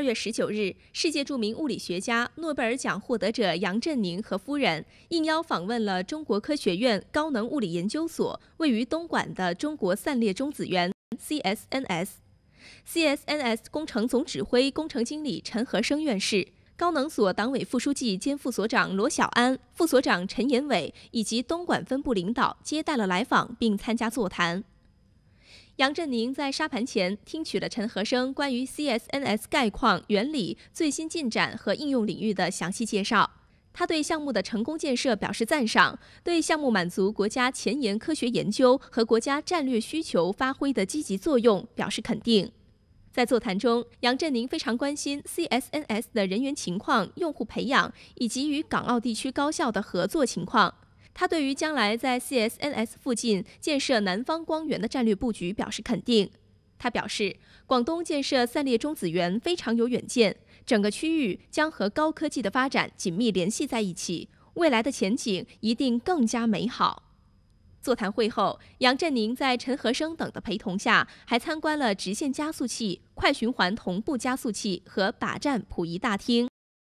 二月十九日，世界著名物理学家、诺贝尔奖获得者杨振宁和夫人应邀访问了中国科学院高能物理研究所位于东莞的中国散列中子源 （CSNS）。CSNS 工程总指挥、工程经理陈和生院士、高能所党委副书记兼副所长罗小安、副所长陈延伟以及东莞分部领导接待了来访，并参加座谈。杨振宁在沙盘前听取了陈和生关于 CSNS 概况、原理、最新进展和应用领域的详细介绍。他对项目的成功建设表示赞赏，对项目满足国家前沿科学研究和国家战略需求发挥的积极作用表示肯定。在座谈中，杨振宁非常关心 CSNS 的人员情况、用户培养以及与港澳地区高校的合作情况。他对于将来在 CSNS 附近建设南方光源的战略布局表示肯定。他表示，广东建设散列中子源非常有远见，整个区域将和高科技的发展紧密联系在一起，未来的前景一定更加美好。座谈会后，杨振宁在陈和生等的陪同下，还参观了直线加速器、快循环同步加速器和靶站普仪大厅。